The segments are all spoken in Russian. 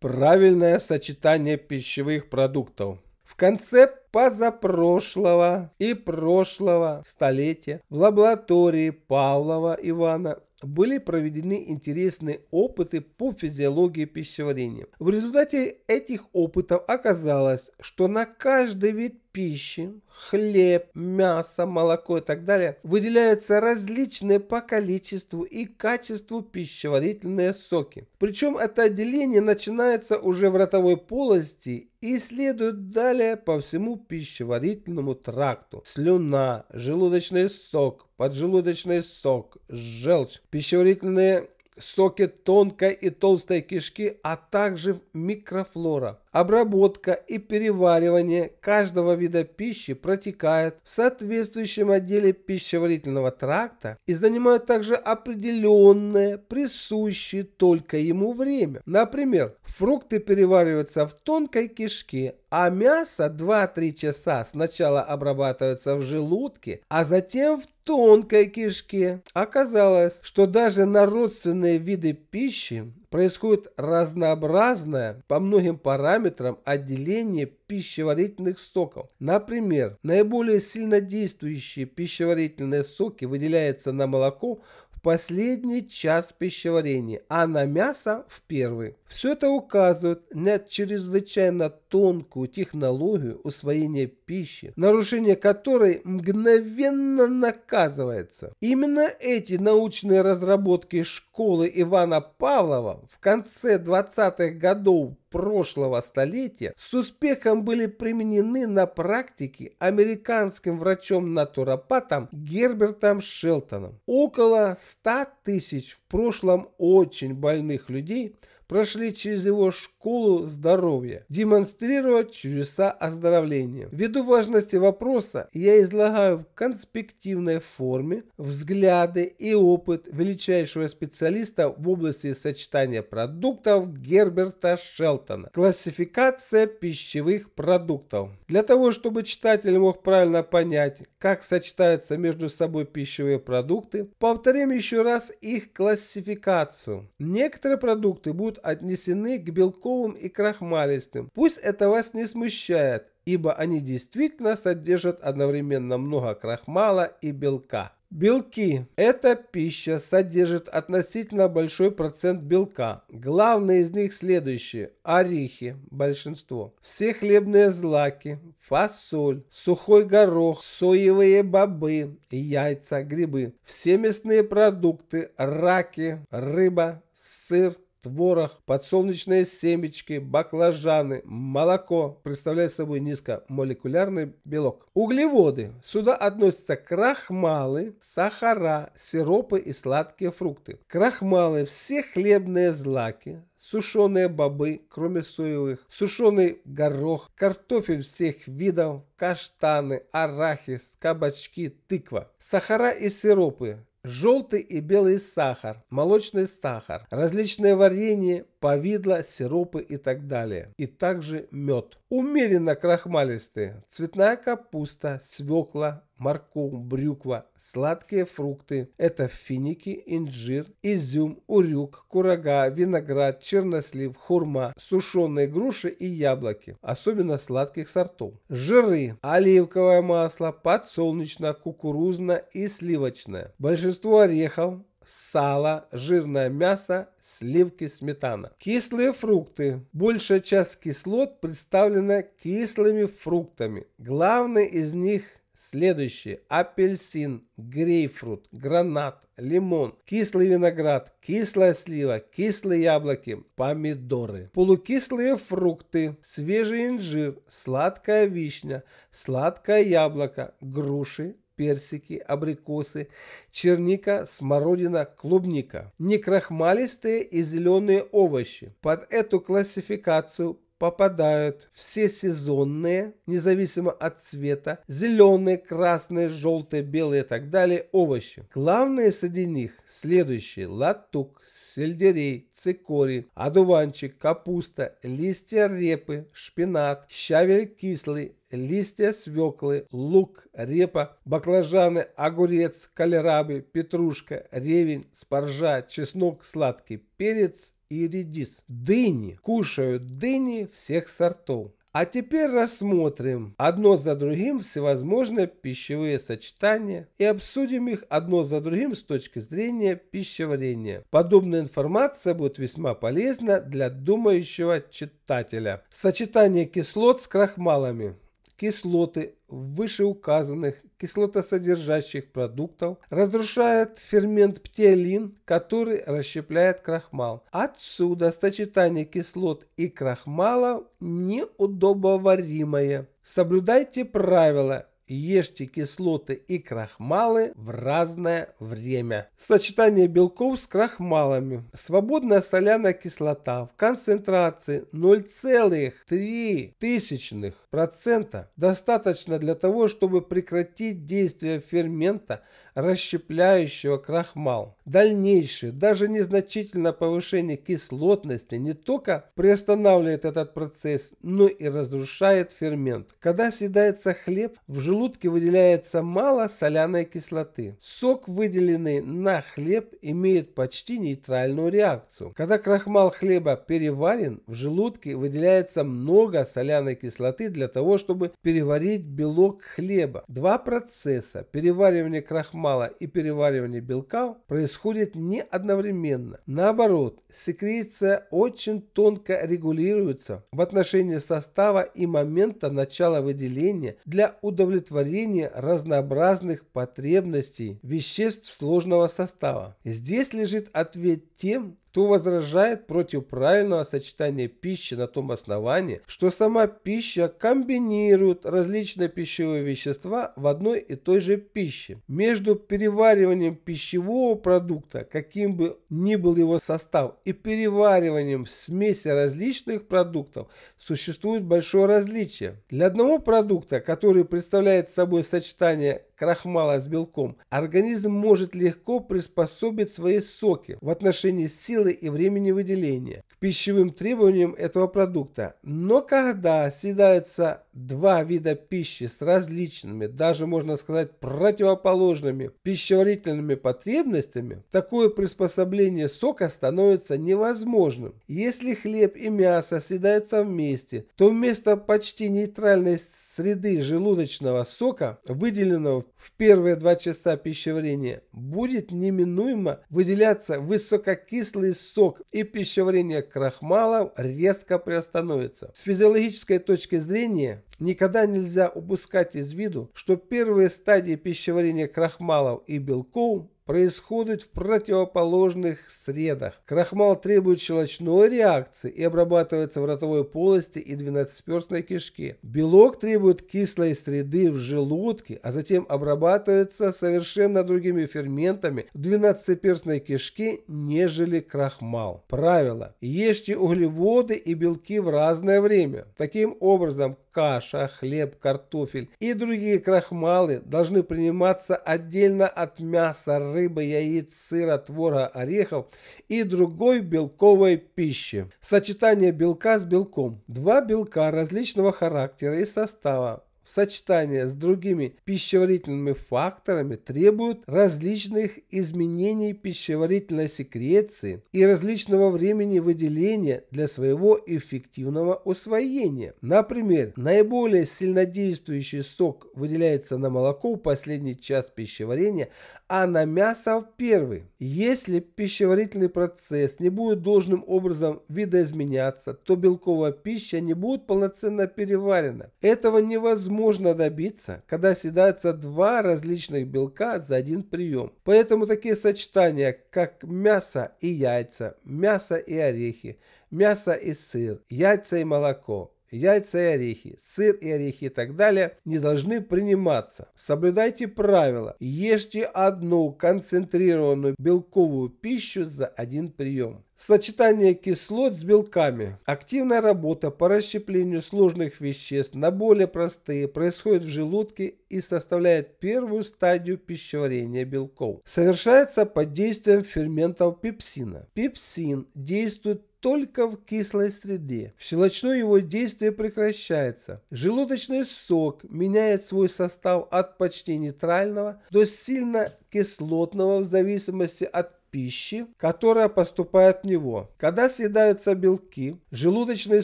Правильное сочетание пищевых продуктов. В конце позапрошлого и прошлого столетия в лаборатории Павлова Ивана были проведены интересные опыты по физиологии пищеварения. В результате этих опытов оказалось, что на каждый вид пищи, хлеб, мясо, молоко и так далее выделяются различные по количеству и качеству пищеварительные соки. Причем это отделение начинается уже в ротовой полости и следует далее по всему пищеварительному тракту. Слюна, желудочный сок, поджелудочный сок, желчь, пищеварительные соки тонкой и толстой кишки, а также микрофлора. Обработка и переваривание каждого вида пищи протекает в соответствующем отделе пищеварительного тракта и занимают также определенное, присущее только ему время. Например, фрукты перевариваются в тонкой кишке, а мясо 2-3 часа сначала обрабатывается в желудке, а затем в тонкой кишке. Оказалось, что даже на родственные виды пищи происходит разнообразное по многим параметрам отделение пищеварительных соков. Например, наиболее сильнодействующие пищеварительные соки выделяются на молоко последний час пищеварения, а на мясо в первый. Все это указывает на чрезвычайно тонкую технологию усвоения пищи, нарушение которой мгновенно наказывается. Именно эти научные разработки школы Ивана Павлова в конце 20-х годов прошлого столетия с успехом были применены на практике американским врачом-натуропатом Гербертом Шелтоном. Около 100 тысяч в прошлом очень больных людей – прошли через его школу здоровья, демонстрировать чудеса оздоровления. Ввиду важности вопроса я излагаю в конспективной форме взгляды и опыт величайшего специалиста в области сочетания продуктов Герберта Шелтона. Классификация пищевых продуктов. Для того, чтобы читатель мог правильно понять, как сочетаются между собой пищевые продукты, повторим еще раз их классификацию. Некоторые продукты будут будут отнесены к белковым и крахмалистым. Пусть это вас не смущает, ибо они действительно содержат одновременно много крахмала и белка. Белки. Эта пища содержит относительно большой процент белка. Главные из них следующие. Орехи, большинство. Все хлебные злаки, фасоль, сухой горох, соевые бобы, яйца, грибы. Все мясные продукты, раки, рыба, сыр, творог, подсолнечные семечки, баклажаны, молоко представляют собой низкомолекулярный белок. Углеводы. Сюда относятся крахмалы, сахара, сиропы и сладкие фрукты. Крахмалы – все хлебные злаки, сушеные бобы, кроме соевых, сушеный горох, картофель всех видов, каштаны, арахис, кабачки, тыква. Сахара и сиропы Желтый и белый сахар, молочный сахар, различные варенье, повидло, сиропы и так далее. И также мед. Умеренно крахмалистые. Цветная капуста, свекла, морковь, брюква, сладкие фрукты – это финики, инжир, изюм, урюк, курага, виноград, чернослив, хурма, сушеные груши и яблоки, особенно сладких сортов. Жиры – оливковое масло, подсолнечное, кукурузное и сливочное. Большинство орехов сало, жирное мясо, сливки, сметана. Кислые фрукты. Большая часть кислот представлена кислыми фруктами. Главный из них – Следующие – апельсин, грейпфрут, гранат, лимон, кислый виноград, кислая слива, кислые яблоки, помидоры, полукислые фрукты, свежий инжир, сладкая вишня, сладкое яблоко, груши, персики, абрикосы, черника, смородина, клубника. Некрахмалистые и зеленые овощи. Под эту классификацию попадают все сезонные, независимо от цвета, зеленые, красные, желтые, белые и так далее овощи. Главные среди них следующие – латук, сельдерей, цикорий, одуванчик, капуста, листья репы, шпинат, щавель кислый, листья свеклы, лук, репа, баклажаны, огурец, кальрабы, петрушка, ревень, спаржа, чеснок, сладкий перец и редис. Дыни. Кушают дыни всех сортов. А теперь рассмотрим одно за другим всевозможные пищевые сочетания и обсудим их одно за другим с точки зрения пищеварения. Подобная информация будет весьма полезна для думающего читателя. Сочетание кислот с крахмалами кислоты вышеуказанных кислотосодержащих продуктов, разрушает фермент птиолин, который расщепляет крахмал. Отсюда сочетание кислот и крахмала неудобоваримое. Соблюдайте правила Ешьте кислоты и крахмалы в разное время. Сочетание белков с крахмалами. Свободная соляная кислота в концентрации 0,3% достаточно для того, чтобы прекратить действие фермента расщепляющего крахмал. Дальнейшее, даже незначительное повышение кислотности не только приостанавливает этот процесс, но и разрушает фермент. Когда съедается хлеб, в желудке выделяется мало соляной кислоты. Сок, выделенный на хлеб, имеет почти нейтральную реакцию. Когда крахмал хлеба переварен, в желудке выделяется много соляной кислоты для того, чтобы переварить белок хлеба. Два процесса – переваривания крахмала крахмала и переваривание белка происходит не одновременно. Наоборот, секреция очень тонко регулируется в отношении состава и момента начала выделения для удовлетворения разнообразных потребностей веществ сложного состава. Здесь лежит ответ тем, кто возражает против правильного сочетания пищи на том основании, что сама пища комбинирует различные пищевые вещества в одной и той же пище. Между перевариванием пищевого продукта, каким бы ни был его состав, и перевариванием смеси различных продуктов существует большое различие. Для одного продукта, который представляет собой сочетание крахмала с белком, организм может легко приспособить свои соки в отношении силы силы и времени выделения к пищевым требованиям этого продукта. Но когда съедается два вида пищи с различными, даже можно сказать противоположными пищеварительными потребностями, такое приспособление сока становится невозможным. Если хлеб и мясо съедаются вместе, то вместо почти нейтральной среды желудочного сока, выделенного в первые два часа пищеварения, будет неминуемо выделяться высококислый сок и пищеварение крахмала резко приостановится. С физиологической точки зрения Никогда нельзя упускать из виду, что первые стадии пищеварения крахмалов и белков происходит в противоположных средах. Крахмал требует щелочной реакции и обрабатывается в ротовой полости и двенадцатиперстной кишке. Белок требует кислой среды в желудке, а затем обрабатывается совершенно другими ферментами в двенадцатиперстной кишке, нежели крахмал. Правило. Ешьте углеводы и белки в разное время. Таким образом, каша, хлеб, картофель и другие крахмалы должны приниматься отдельно от мяса, рыбы, яиц, сыра, твора, орехов и другой белковой пищи. Сочетание белка с белком. Два белка различного характера и состава в сочетании с другими пищеварительными факторами требуют различных изменений пищеварительной секреции и различного времени выделения для своего эффективного усвоения. Например, наиболее сильнодействующий сок выделяется на молоко в последний час пищеварения, а на мясо в первый. Если пищеварительный процесс не будет должным образом видоизменяться, то белковая пища не будет полноценно переварена. Этого невозможно можно добиться, когда съедается два различных белка за один прием. Поэтому такие сочетания, как мясо и яйца, мясо и орехи, мясо и сыр, яйца и молоко, яйца и орехи, сыр и орехи и так далее не должны приниматься. Соблюдайте правила. Ешьте одну концентрированную белковую пищу за один прием. Сочетание кислот с белками. Активная работа по расщеплению сложных веществ на более простые происходит в желудке и составляет первую стадию пищеварения белков. Совершается под действием ферментов пепсина. Пепсин действует только в кислой среде. В щелочной его действие прекращается. Желудочный сок меняет свой состав от почти нейтрального до сильно кислотного в зависимости от пищи, которая поступает в него. Когда съедаются белки, желудочный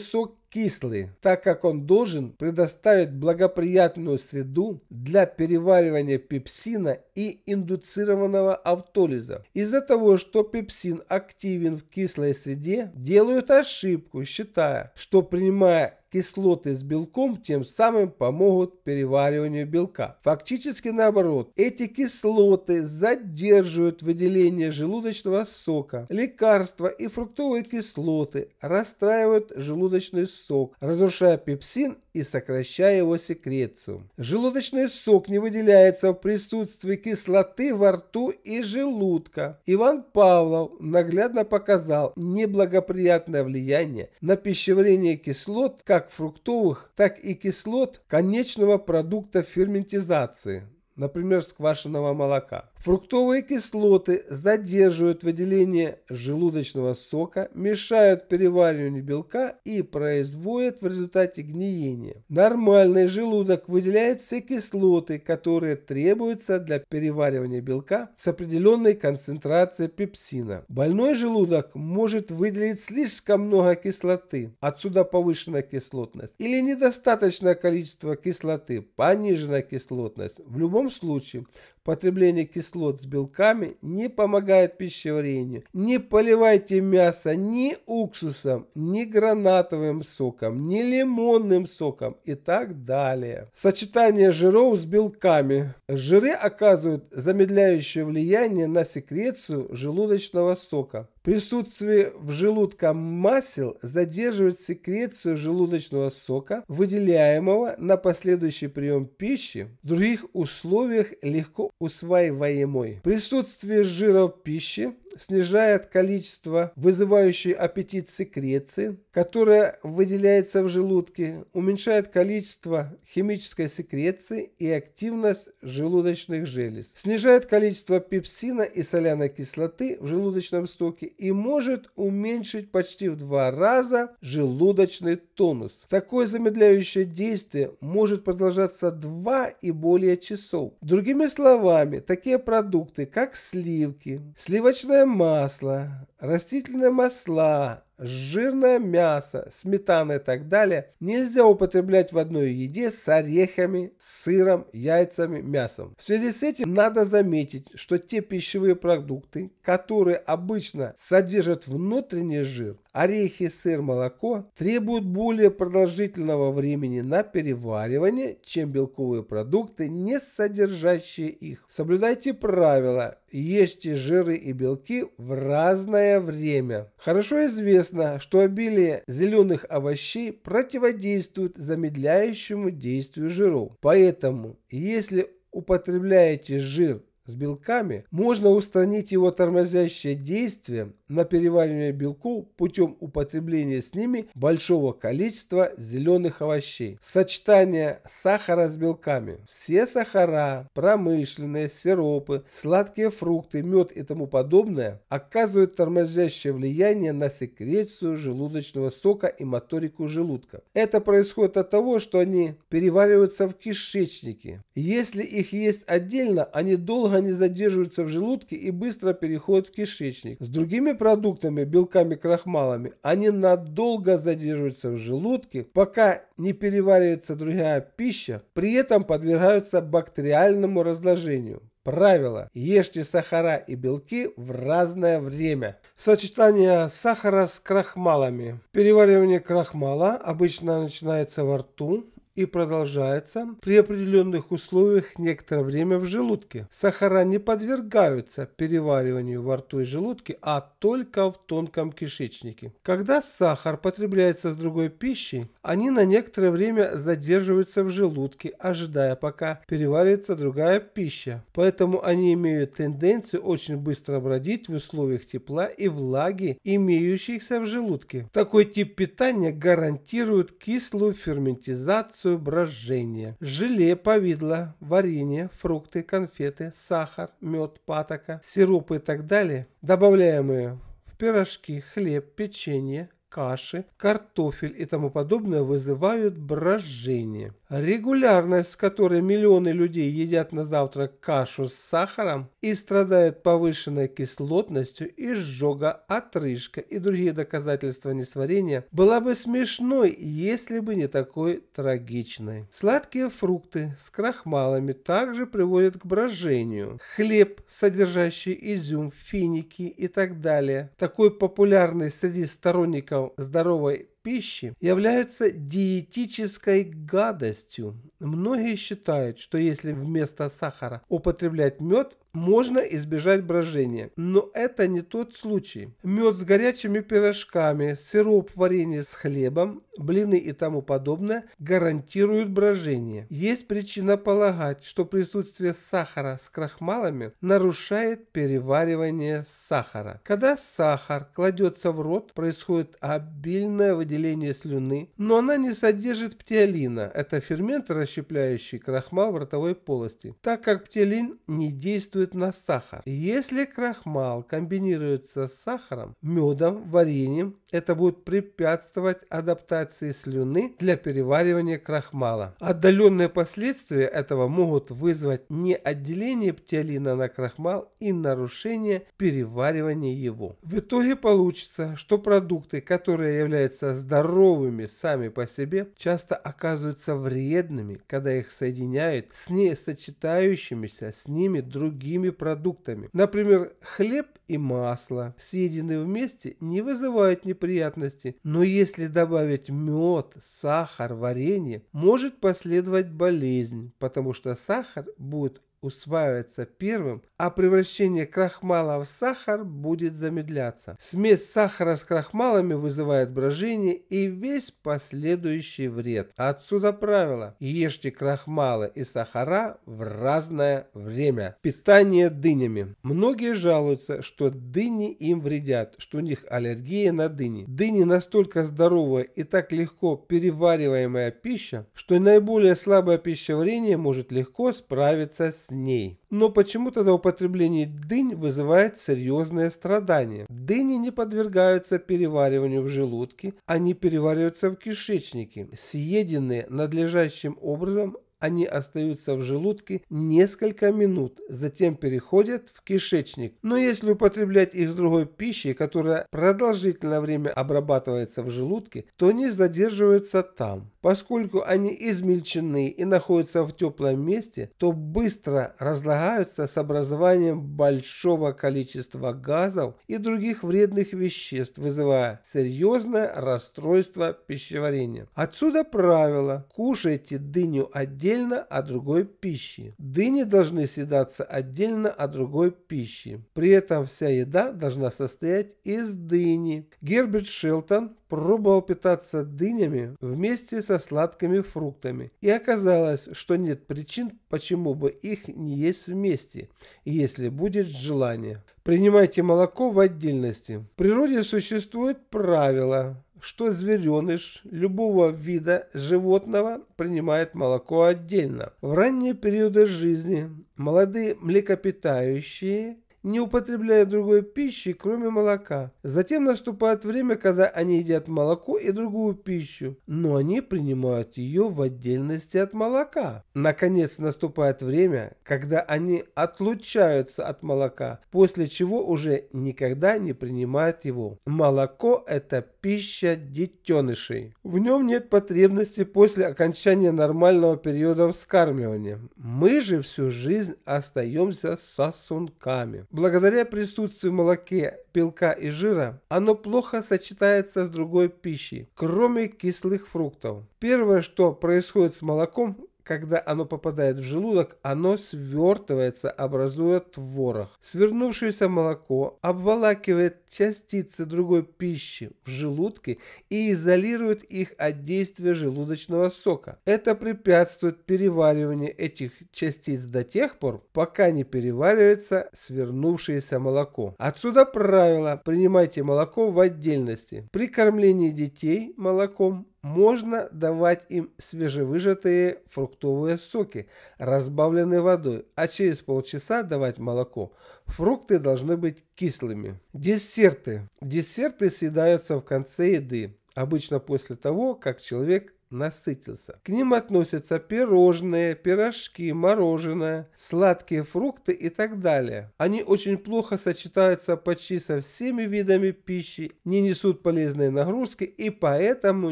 сок кислый, так как он должен предоставить благоприятную среду для переваривания пепсина и индуцированного автолиза. Из-за того, что пепсин активен в кислой среде, делают ошибку, считая, что принимая кислоты с белком тем самым помогут перевариванию белка. Фактически наоборот, эти кислоты задерживают выделение желудочного сока. Лекарства и фруктовые кислоты расстраивают желудочный сок, разрушая пепсин и сокращая его секрецию. Желудочный сок не выделяется в присутствии кислоты во рту и желудка. Иван Павлов наглядно показал неблагоприятное влияние на пищеварение кислот как как фруктовых, так и кислот конечного продукта ферментизации, например, сквашенного молока. Фруктовые кислоты задерживают выделение желудочного сока, мешают перевариванию белка и производят в результате гниения. Нормальный желудок выделяет все кислоты, которые требуются для переваривания белка с определенной концентрацией пепсина. Больной желудок может выделить слишком много кислоты, отсюда повышенная кислотность, или недостаточное количество кислоты, пониженная кислотность. В любом случае, потребление кислоты кислот с белками не помогает пищеварению. Не поливайте мясо ни уксусом, ни гранатовым соком, ни лимонным соком и так далее. Сочетание жиров с белками. Жиры оказывают замедляющее влияние на секрецию желудочного сока. Присутствие в желудке масел задерживает секрецию желудочного сока, выделяемого на последующий прием пищи в других условиях легко усваиваемой. Присутствие жиров пищи снижает количество вызывающей аппетит секреции, которая выделяется в желудке, уменьшает количество химической секреции и активность желудочных желез, снижает количество пепсина и соляной кислоты в желудочном стоке и может уменьшить почти в два раза желудочный тонус. Такое замедляющее действие может продолжаться 2 и более часов. Другими словами, такие продукты, как сливки, сливочное масло, растительные масла, жирное мясо, сметана и так далее нельзя употреблять в одной еде с орехами, сыром, яйцами, мясом. В связи с этим надо заметить, что те пищевые продукты, которые обычно содержат внутренний жир, орехи, сыр, молоко требуют более продолжительного времени на переваривание, чем белковые продукты, не содержащие их. Соблюдайте правила, ешьте жиры и белки в разное время. Хорошо известно, что обилие зеленых овощей противодействует замедляющему действию жиров. Поэтому, если употребляете жир с белками, можно устранить его тормозящее действие на переваривание белков путем употребления с ними большого количества зеленых овощей. Сочетание сахара с белками. Все сахара, промышленные, сиропы, сладкие фрукты, мед и тому подобное оказывают тормозящее влияние на секрецию желудочного сока и моторику желудка. Это происходит от того, что они перевариваются в кишечнике. Если их есть отдельно, они долго долго не задерживаются в желудке и быстро переходят в кишечник. С другими продуктами, белками, крахмалами, они надолго задерживаются в желудке, пока не переваривается другая пища, при этом подвергаются бактериальному разложению. Правило. Ешьте сахара и белки в разное время. Сочетание сахара с крахмалами. Переваривание крахмала обычно начинается во рту, и продолжается при определенных условиях некоторое время в желудке. Сахара не подвергаются перевариванию во рту и желудке, а только в тонком кишечнике. Когда сахар потребляется с другой пищей, они на некоторое время задерживаются в желудке, ожидая пока переварится другая пища. Поэтому они имеют тенденцию очень быстро бродить в условиях тепла и влаги, имеющихся в желудке. Такой тип питания гарантирует кислую ферментизацию продукцию брожения. Желе, повидло, варенье, фрукты, конфеты, сахар, мед, патока, сиропы и так далее, добавляемые в пирожки, хлеб, печенье, каши, картофель и тому подобное вызывают брожение. Регулярность, с которой миллионы людей едят на завтрак кашу с сахаром и страдают повышенной кислотностью, изжога, отрыжка и другие доказательства несварения, была бы смешной, если бы не такой трагичной. Сладкие фрукты с крахмалами также приводят к брожению. Хлеб, содержащий изюм, финики и так далее, такой популярный среди сторонников здоровой пищи являются диетической гадостью. Многие считают, что если вместо сахара употреблять мед, можно избежать брожения, но это не тот случай. Мед с горячими пирожками, сироп, варенье с хлебом, блины и тому подобное гарантируют брожение. Есть причина полагать, что присутствие сахара с крахмалами нарушает переваривание сахара. Когда сахар кладется в рот, происходит обильное выделение слюны, но она не содержит птиолина. Это фермент, расщепляющий крахмал в ротовой полости, так как птиолин не действует действует на сахар. Если крахмал комбинируется с сахаром, медом, вареньем, это будет препятствовать адаптации слюны для переваривания крахмала. Отдаленные последствия этого могут вызвать не отделение птиолина на крахмал и нарушение переваривания его. В итоге получится, что продукты, которые являются здоровыми сами по себе, часто оказываются вредными, когда их соединяют с несочетающимися с ними другими другими продуктами. Например, хлеб и масло, съеденные вместе, не вызывают неприятности, но если добавить мед, сахар, варенье, может последовать болезнь, потому что сахар будет усваивается первым, а превращение крахмала в сахар будет замедляться. Смесь сахара с крахмалами вызывает брожение и весь последующий вред. Отсюда правило – ешьте крахмалы и сахара в разное время. Питание дынями. Многие жалуются, что дыни им вредят, что у них аллергия на дыни. Дыни настолько здоровая и так легко перевариваемая пища, что наиболее слабое пищеварение может легко справиться с ней. Но почему тогда употребление дынь вызывает серьезное страдание? Дыни не подвергаются перевариванию в желудке, они перевариваются в кишечнике. Съеденные надлежащим образом, они остаются в желудке несколько минут, затем переходят в кишечник. Но если употреблять их с другой пищей, которая продолжительное время обрабатывается в желудке, то они задерживаются там. Поскольку они измельчены и находятся в теплом месте, то быстро разлагаются с образованием большого количества газов и других вредных веществ, вызывая серьезное расстройство пищеварения. Отсюда правило «кушайте дыню отдельно» отдельно от другой пищи. Дыни должны съедаться отдельно от другой пищи. При этом вся еда должна состоять из дыни. Герберт Шелтон пробовал питаться дынями вместе со сладкими фруктами. И оказалось, что нет причин, почему бы их не есть вместе, если будет желание. Принимайте молоко в отдельности. В природе существует правило, что звереныш любого вида животного принимает молоко отдельно. В ранние периоды жизни молодые млекопитающие не употребляя другой пищи, кроме молока. Затем наступает время, когда они едят молоко и другую пищу, но они принимают ее в отдельности от молока. Наконец наступает время, когда они отлучаются от молока, после чего уже никогда не принимают его. Молоко – это пища детенышей. В нем нет потребности после окончания нормального периода вскармливания. Мы же всю жизнь остаемся сосунками. Благодаря присутствию в молоке белка и жира, оно плохо сочетается с другой пищей, кроме кислых фруктов. Первое, что происходит с молоком, когда оно попадает в желудок, оно свертывается, образуя творог. Свернувшееся молоко обволакивает частицы другой пищи в желудке и изолирует их от действия желудочного сока. Это препятствует перевариванию этих частиц до тех пор, пока не переваривается свернувшееся молоко. Отсюда правило «принимайте молоко в отдельности». При кормлении детей молоком можно давать им свежевыжатые фруктовые соки, разбавленные водой, а через полчаса давать молоко. Фрукты должны быть кислыми. Десерты. Десерты съедаются в конце еды, обычно после того, как человек насытился. К ним относятся пирожные, пирожки, мороженое, сладкие фрукты и так далее. Они очень плохо сочетаются почти со всеми видами пищи, не несут полезные нагрузки и поэтому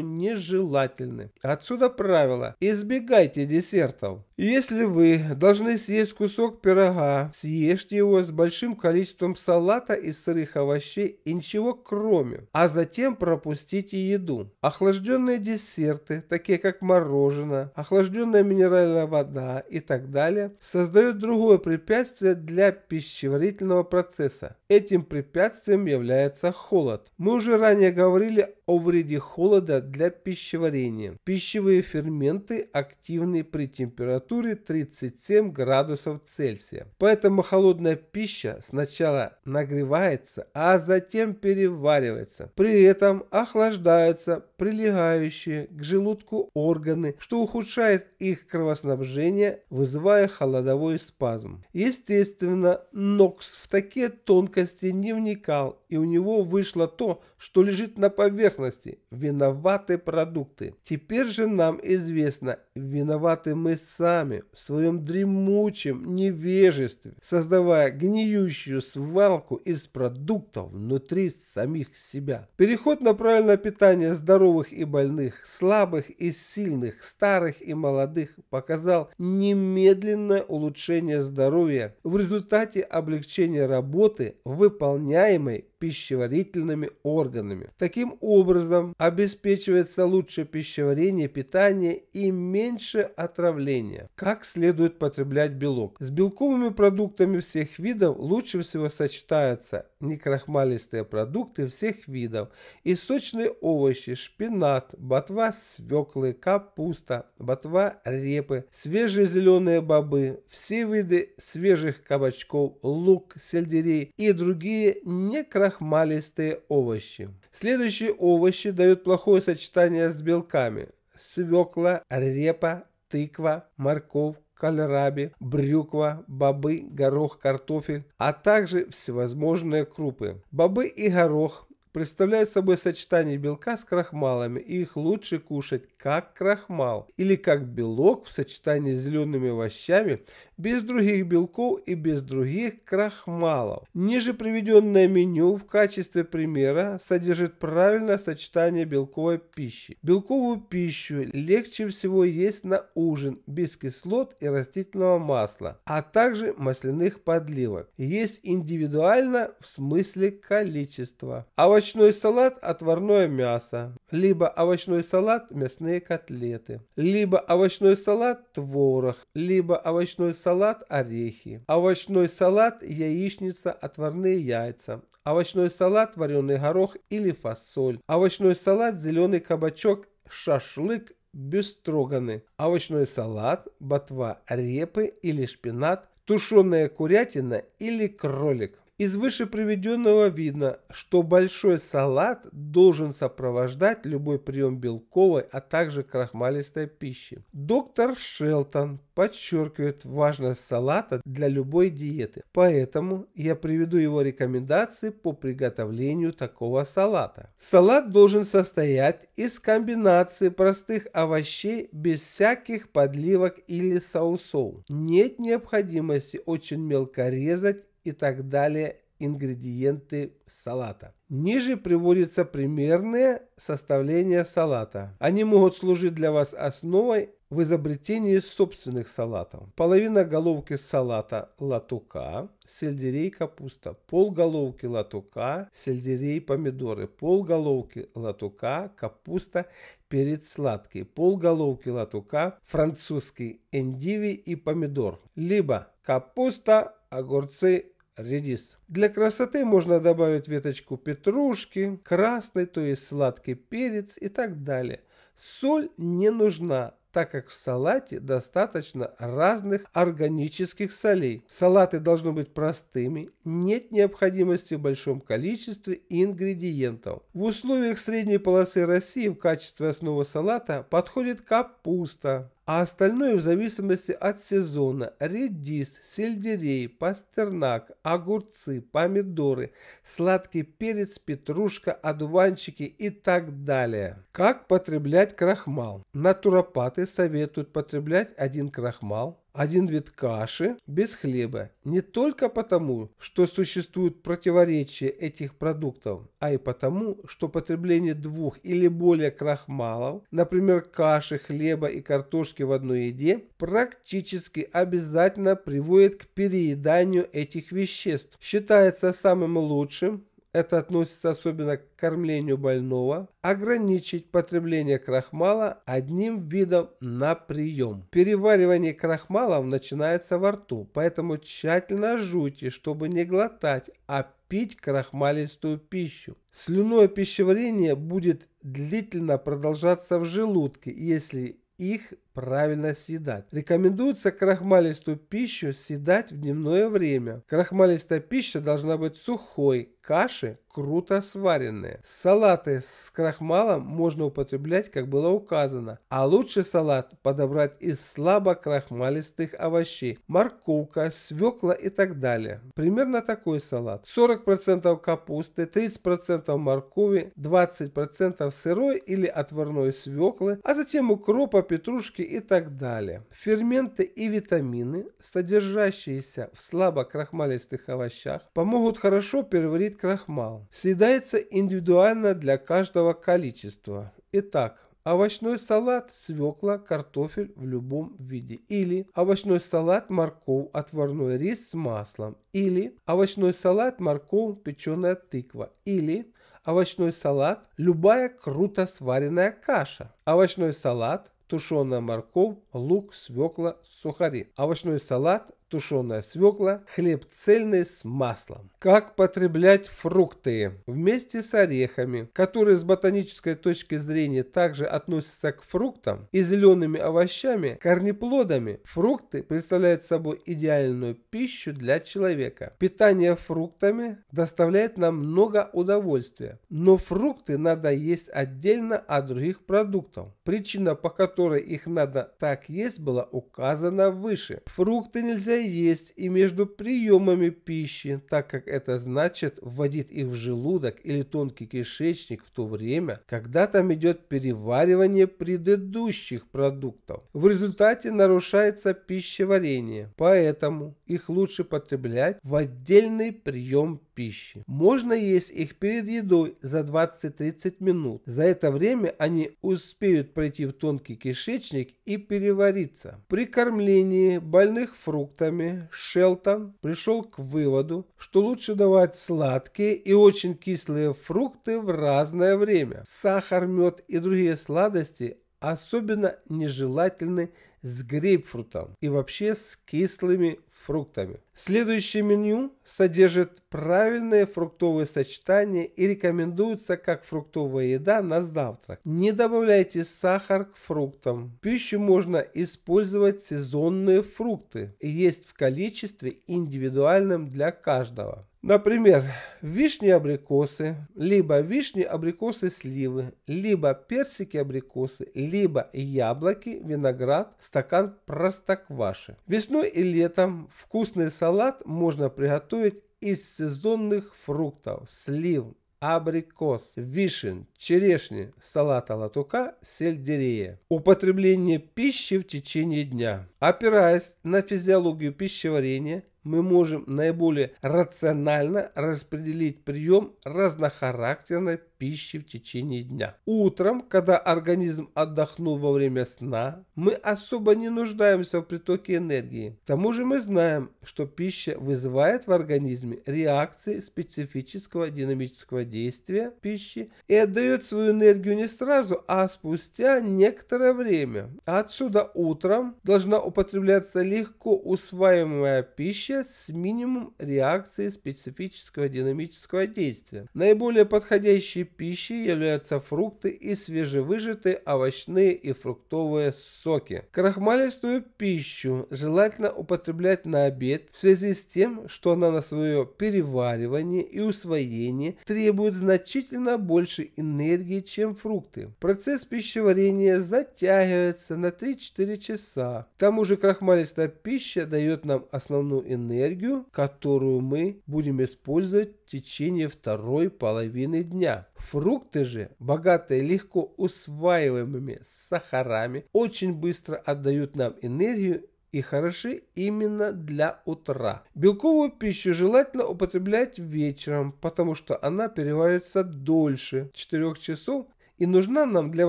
нежелательны. Отсюда правило – избегайте десертов. Если вы должны съесть кусок пирога, съешьте его с большим количеством салата и сырых овощей и ничего кроме, а затем пропустите еду. Охлажденные десерты, такие как мороженое, охлажденная минеральная вода и так далее, создают другое препятствие для пищеварительного процесса. Этим препятствием является холод. Мы уже ранее говорили о вреде холода для пищеварения. Пищевые ферменты активны при температуре 37 градусов Цельсия. Поэтому холодная пища сначала нагревается, а затем переваривается. При этом охлаждаются прилегающие к желудку органы, что ухудшает их кровоснабжение, вызывая холодовой спазм. Естественно, нокс в такие тонкости тонкости не вникал, и у него вышло то, что лежит на поверхности – виноваты продукты. Теперь же нам известно, виноваты мы сами в своем дремучем невежестве, создавая гниющую свалку из продуктов внутри самих себя. Переход на правильное питание здоровых и больных, слабых и сильных, старых и молодых показал немедленное улучшение здоровья в результате облегчения работы выполняемой пищеварительными органами. Таким образом, обеспечивается лучшее пищеварение, питание и меньше отравления. Как следует потреблять белок? С белковыми продуктами всех видов лучше всего сочетаются некрахмалистые продукты всех видов и сочные овощи, шпинат, ботва свеклы, капуста, ботва репы, свежие зеленые бобы, все виды свежих кабачков, лук, сельдерей и другие некрахмалистые крахмалистые овощи. Следующие овощи дают плохое сочетание с белками. Свекла, репа, тыква, морковь, кальраби, брюква, бобы, горох, картофель, а также всевозможные крупы. Бобы и горох представляют собой сочетание белка с крахмалами, и их лучше кушать как крахмал или как белок в сочетании с зелеными овощами, без других белков и без других крахмалов. Ниже приведенное меню в качестве примера содержит правильное сочетание белковой пищи. Белковую пищу легче всего есть на ужин без кислот и растительного масла, а также масляных подливок. Есть индивидуально в смысле количества. Овощи Овощной салат – отварное мясо, либо овощной салат – мясные котлеты, либо овощной салат – творог, либо овощной салат – орехи, овощной салат – яичница, отварные яйца, овощной салат – вареный горох или фасоль, овощной салат – зеленый кабачок, шашлык бестроганы, овощной салат, ботва репы или шпинат, тушеная курятина или кролик. Из выше приведенного видно, что большой салат должен сопровождать любой прием белковой, а также крахмалистой пищи. Доктор Шелтон подчеркивает важность салата для любой диеты, поэтому я приведу его рекомендации по приготовлению такого салата. Салат должен состоять из комбинации простых овощей без всяких подливок или соусов. Нет необходимости очень мелко резать и так далее ингредиенты салата. Ниже приводится примерное составление салата. Они могут служить для вас основой в изобретении собственных салатов. Половина головки салата латука, сельдерей, капуста, пол головки латука, сельдерей, помидоры, пол головки латука, капуста, перец сладкий, пол головки латука, французский эндиви и помидор. Либо капуста, огурцы редис. Для красоты можно добавить веточку петрушки, красный, то есть сладкий перец и так далее. Соль не нужна, так как в салате достаточно разных органических солей. Салаты должны быть простыми, нет необходимости в большом количестве ингредиентов. В условиях средней полосы России в качестве основы салата подходит капуста, а остальное в зависимости от сезона – редис, сельдерей, пастернак, огурцы, помидоры, сладкий перец, петрушка, одуванчики и так далее. Как потреблять крахмал? Натуропаты советуют потреблять один крахмал один вид каши без хлеба не только потому, что существует противоречие этих продуктов, а и потому, что потребление двух или более крахмалов, например, каши, хлеба и картошки в одной еде, практически обязательно приводит к перееданию этих веществ. Считается самым лучшим это относится особенно к кормлению больного, ограничить потребление крахмала одним видом на прием. Переваривание крахмалов начинается во рту, поэтому тщательно жуйте, чтобы не глотать, а пить крахмалистую пищу. Слюное пищеварение будет длительно продолжаться в желудке, если их правильно съедать. Рекомендуется крахмалистую пищу съедать в дневное время. Крахмалистая пища должна быть сухой, каши круто сваренные. Салаты с крахмалом можно употреблять, как было указано, а лучший салат подобрать из слабо крахмалистых овощей, морковка, свекла и так далее. Примерно такой салат. 40% капусты, 30% моркови, 20% сырой или отварной свеклы, а затем укропа, петрушки клетки и так далее. Ферменты и витамины, содержащиеся в слабокрахмалистых овощах, помогут хорошо переварить крахмал. Съедается индивидуально для каждого количества. Итак, овощной салат, свекла, картофель в любом виде. Или овощной салат, морковь, отварной рис с маслом. Или овощной салат, морковь, печеная тыква. Или овощной салат, любая круто сваренная каша. Овощной салат, тушеная морковь, лук, свекла, сухари. Овощной салат, тушеная свекла, хлеб цельный с маслом. Как потреблять фрукты вместе с орехами, которые с ботанической точки зрения также относятся к фруктам и зелеными овощами, корнеплодами. Фрукты представляют собой идеальную пищу для человека. Питание фруктами доставляет нам много удовольствия, но фрукты надо есть отдельно от других продуктов. Причина, по которой их надо так есть, была указана выше. Фрукты нельзя есть и между приемами пищи, так как это значит вводит их в желудок или тонкий кишечник в то время, когда там идет переваривание предыдущих продуктов. В результате нарушается пищеварение, поэтому их лучше потреблять в отдельный прием пищи. Можно есть их перед едой за 20-30 минут. За это время они успеют пройти в тонкий кишечник и перевариться. При кормлении больных фруктами опросами Шелтон пришел к выводу, что лучше давать сладкие и очень кислые фрукты в разное время. Сахар, мед и другие сладости особенно нежелательны с грейпфрутом и вообще с кислыми фруктами. Следующее меню содержит правильные фруктовые сочетания и рекомендуется как фруктовая еда на завтрак. Не добавляйте сахар к фруктам. В пищу можно использовать сезонные фрукты и есть в количестве индивидуальном для каждого. Например, вишни-абрикосы, либо вишни-абрикосы-сливы, либо персики-абрикосы, либо яблоки, виноград, стакан простокваши. Весной и летом вкусный салат можно приготовить из сезонных фруктов, слив, абрикос, вишен, черешни, салата латука, сельдерея. Употребление пищи в течение дня. Опираясь на физиологию пищеварения, мы можем наиболее рационально распределить прием разнохарактерной пищи в течение дня. Утром, когда организм отдохнул во время сна, мы особо не нуждаемся в притоке энергии. К тому же мы знаем, что пища вызывает в организме реакции специфического динамического действия пищи и отдает свою энергию не сразу, а спустя некоторое время. отсюда утром должна употребляться легко усваиваемая пища с минимум реакции специфического динамического действия. Наиболее подходящие пищи являются фрукты и свежевыжатые овощные и фруктовые соки. Крахмалистую пищу желательно употреблять на обед в связи с тем, что она на свое переваривание и усвоение требует значительно больше энергии, чем фрукты. Процесс пищеварения затягивается на 3-4 часа. К тому же крахмалистая пища дает нам основную энергию, которую мы будем использовать течение второй половины дня. Фрукты же, богатые легко усваиваемыми сахарами, очень быстро отдают нам энергию и хороши именно для утра. Белковую пищу желательно употреблять вечером, потому что она переваривается дольше 4 часов и нужна нам для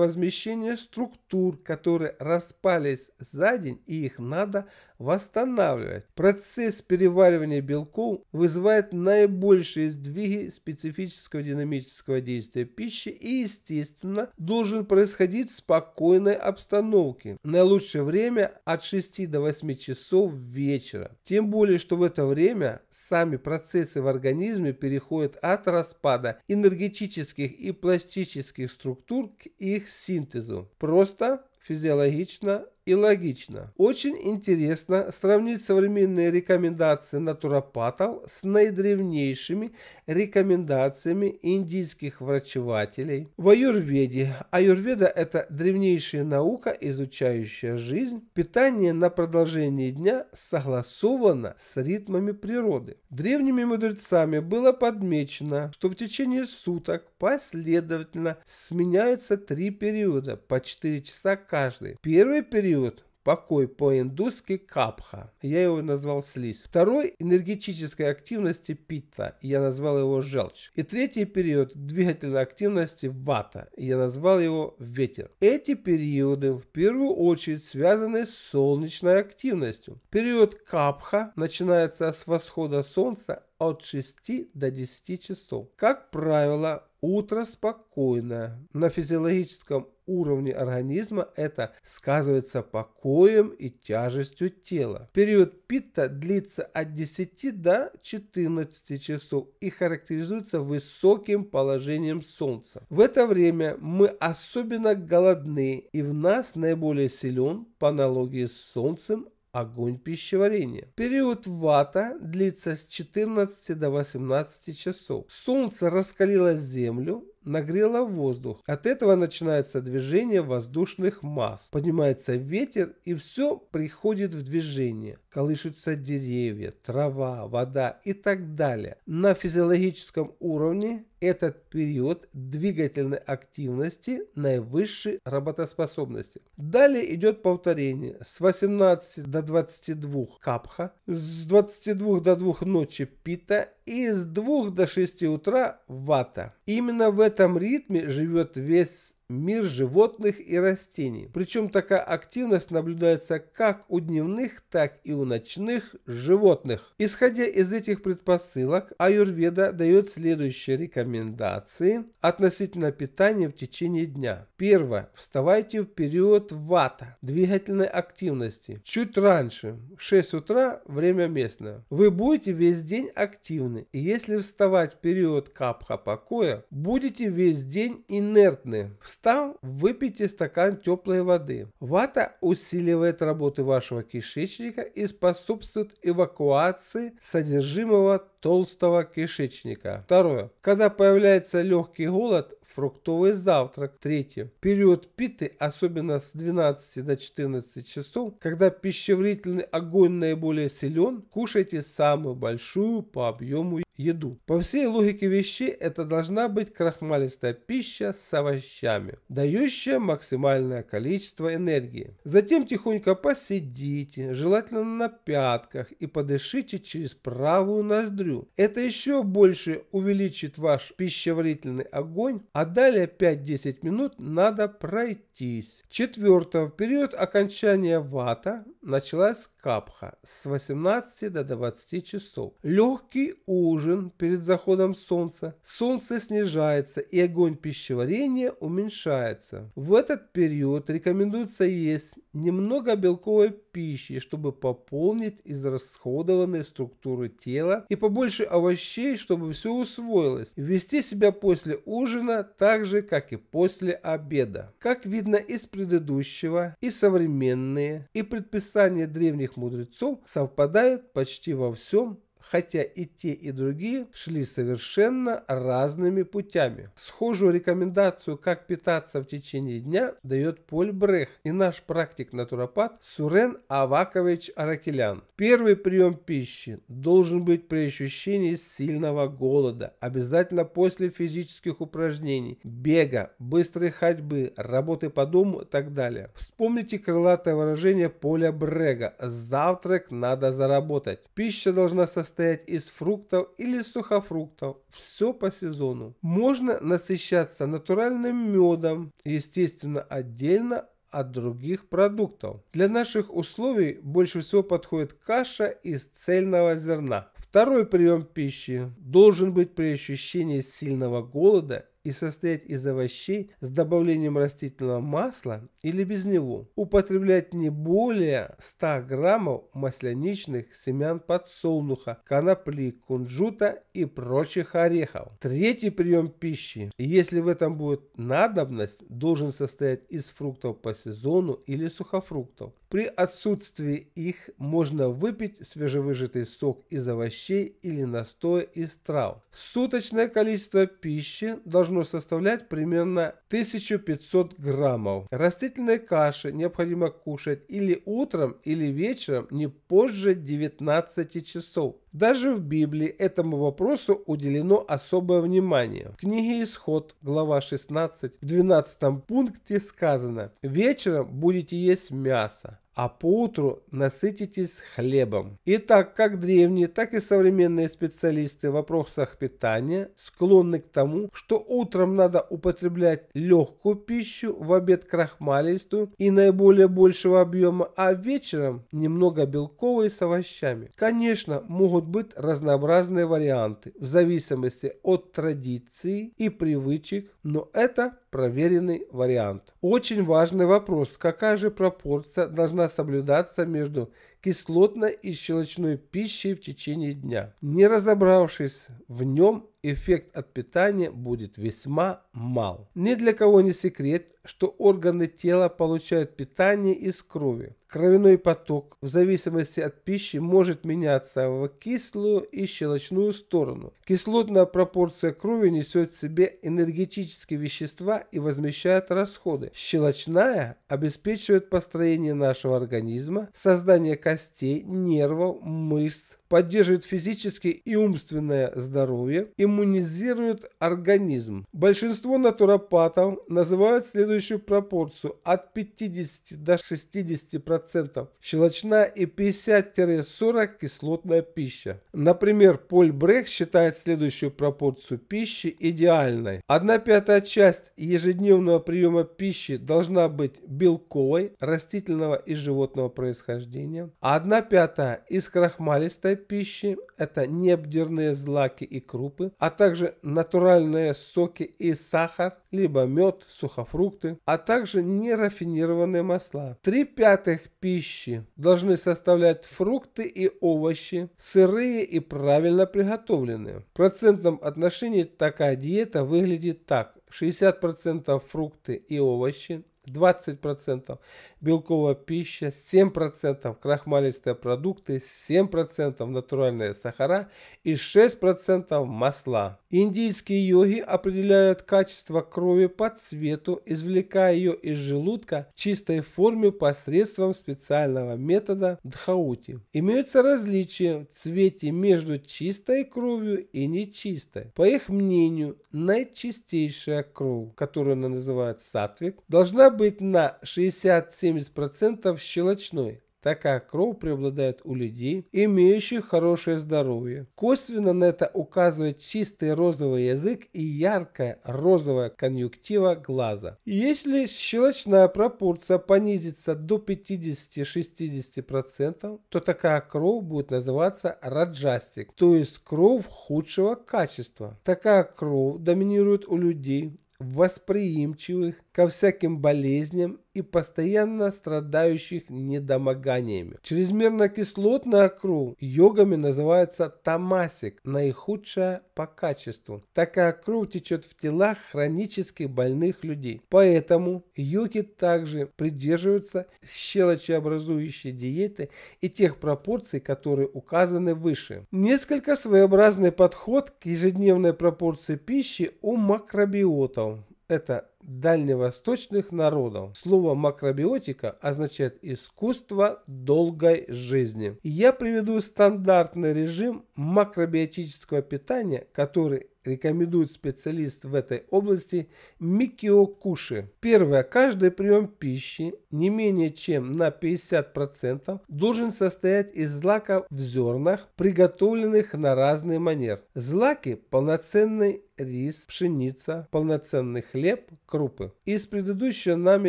возмещения структур, которые распались за день и их надо восстанавливать. Процесс переваривания белков вызывает наибольшие сдвиги специфического динамического действия пищи и, естественно, должен происходить в спокойной обстановке. Наилучшее время от 6 до 8 часов вечера. Тем более, что в это время сами процессы в организме переходят от распада энергетических и пластических структур структур к їх синтезу. просто физиологично и логично. Очень интересно сравнить современные рекомендации натуропатов с наидревнейшими рекомендациями индийских врачевателей в аюрведе. Аюрведа – это древнейшая наука, изучающая жизнь. Питание на продолжении дня согласовано с ритмами природы. Древними мудрецами было подмечено, что в течение суток последовательно сменяются три периода по 4 часа каждый. Первый период период покой по-индусски капха. Я его назвал слизь. Второй – энергетической активности питта. Я назвал его желчь. И третий период – двигательной активности вата. Я назвал его ветер. Эти периоды в первую очередь связаны с солнечной активностью. Период капха начинается с восхода солнца от 6 до 10 часов. Как правило, утро спокойно. На физиологическом уровне организма это сказывается покоем и тяжестью тела. Период питта длится от 10 до 14 часов и характеризуется высоким положением солнца. В это время мы особенно голодны и в нас наиболее силен по аналогии с солнцем огонь пищеварения. Период вата длится с 14 до 18 часов. Солнце раскалило землю, нагрело воздух. От этого начинается движение воздушных масс. Поднимается ветер и все приходит в движение. Колышутся деревья, трава, вода и так далее. На физиологическом уровне этот период двигательной активности наивысшей работоспособности. Далее идет повторение с 18 до 22 капха, с 22 до 2 ночи пита и с 2 до 6 утра вата. Именно в этом ритме живет весь мир животных и растений. Причем такая активность наблюдается как у дневных, так и у ночных животных. Исходя из этих предпосылок, аюрведа дает следующие рекомендации относительно питания в течение дня. Первое. Вставайте в период вата, двигательной активности. Чуть раньше, 6 утра, время местное. Вы будете весь день активны, и если вставать в период капха покоя, будете весь день инертны. В 100 выпейте стакан теплой воды. Вата усиливает работу вашего кишечника и способствует эвакуации содержимого толстого кишечника. Второе. Когда появляется легкий голод, фруктовый завтрак. Третье. Период питы, особенно с 12 до 14 часов, когда пищеварительный огонь наиболее силен, кушайте самую большую по объему еду. По всей логике вещей это должна быть крахмалистая пища с овощами, дающая максимальное количество энергии. Затем тихонько посидите, желательно на пятках и подышите через правую ноздрю. Это еще больше увеличит ваш пищеварительный огонь, а далее 5-10 минут надо пройтись. Четвертое. В период окончания вата началась капха с 18 до 20 часов. Легкий ужин ужин перед заходом солнца, солнце снижается и огонь пищеварения уменьшается. В этот период рекомендуется есть немного белковой пищи, чтобы пополнить израсходованные структуры тела и побольше овощей, чтобы все усвоилось. Вести себя после ужина так же, как и после обеда. Как видно из предыдущего, и современные, и предписания древних мудрецов совпадают почти во всем хотя и те, и другие шли совершенно разными путями. Схожую рекомендацию, как питаться в течение дня, дает Поль Брех и наш практик-натуропат Сурен Авакович Аракелян. Первый прием пищи должен быть при ощущении сильного голода, обязательно после физических упражнений, бега, быстрой ходьбы, работы по дому и так далее. Вспомните крылатое выражение Поля Брега «завтрак надо заработать». Пища должна состоять состоять из фруктов или сухофруктов, все по сезону. Можно насыщаться натуральным медом, естественно отдельно от других продуктов. Для наших условий больше всего подходит каша из цельного зерна. Второй прием пищи должен быть при ощущении сильного голода и состоять из овощей с добавлением растительного масла или без него. Употреблять не более 100 граммов масляничных семян подсолнуха, конопли, кунжута и прочих орехов. Третий прием пищи, если в этом будет надобность, должен состоять из фруктов по сезону или сухофруктов. При отсутствии их можно выпить свежевыжатый сок из овощей или настоя из трав. Суточное количество пищи должно составлять примерно 1500 граммов. Растительной каши необходимо кушать или утром, или вечером, не позже 19 часов. Даже в Библии этому вопросу уделено особое внимание. В книге Исход, глава 16, в 12 пункте сказано «Вечером будете есть мясо, а поутру насытитесь хлебом. И так как древние, так и современные специалисты в вопросах питания склонны к тому, что утром надо употреблять легкую пищу, в обед крахмалистую и наиболее большего объема, а вечером немного белковой с овощами. Конечно, могут быть разнообразные варианты в зависимости от традиции и привычек, но это проверенный вариант. Очень важный вопрос, какая же пропорция должна соблюдаться между кислотной и щелочной пищей в течение дня. Не разобравшись в нем, эффект от питания будет весьма мал. Ни для кого не секрет, что органы тела получают питание из крови. Кровяной поток в зависимости от пищи может меняться в кислую и щелочную сторону. Кислотная пропорция крови несет в себе энергетические вещества и возмещает расходы. Щелочная обеспечивает построение нашего организма, создание костей, костей, нервов, мышц, поддерживает физическое и умственное здоровье, иммунизирует организм. Большинство натуропатов называют следующую пропорцию от 50 до 60% процентов щелочная и 50-40 кислотная пища. Например, Поль Брех считает следующую пропорцию пищи идеальной. 1 пятая часть ежедневного приема пищи должна быть белковой, растительного и животного происхождения, а 1 пятая из крахмалистой пищи – это небдерные злаки и крупы, а также натуральные соки и сахар, либо мед, сухофрукты, а также нерафинированные масла. Три пятых пищи должны составлять фрукты и овощи, сырые и правильно приготовленные. В процентном отношении такая диета выглядит так. 60% фрукты и овощи, 20%, белковая пища 7%, крахмалистые продукты 7%, натуральные сахара и 6% масла. Индийские йоги определяют качество крови по цвету, извлекая ее из желудка в чистой форме посредством специального метода дхаути. Имеются различия в цвете между чистой кровью и нечистой. По их мнению, наичистейшая кровь, которую она называет сатвик, должна быть на 60-70% щелочной, так как кровь преобладает у людей, имеющих хорошее здоровье. Косвенно на это указывает чистый розовый язык и яркая розовая конъюнктива глаза. Если щелочная пропорция понизится до 50-60%, то такая кровь будет называться раджастик, то есть кровь худшего качества. Такая кровь доминирует у людей, восприимчивых ко всяким болезням и постоянно страдающих недомоганиями. Чрезмерно кислотная кру йогами называется тамасик, наихудшая по качеству. Такая кровь течет в телах хронически больных людей. Поэтому йоги также придерживаются щелочеобразующей диеты и тех пропорций, которые указаны выше. Несколько своеобразный подход к ежедневной пропорции пищи у макробиотов это дальневосточных народов. Слово макробиотика означает искусство долгой жизни. я приведу стандартный режим макробиотического питания, который рекомендует специалист в этой области Микио Куши. Первое. Каждый прием пищи не менее чем на 50% должен состоять из злаков в зернах, приготовленных на разный манер. Злаки – полноценный рис, пшеница, полноценный хлеб, крупы. Из предыдущего нам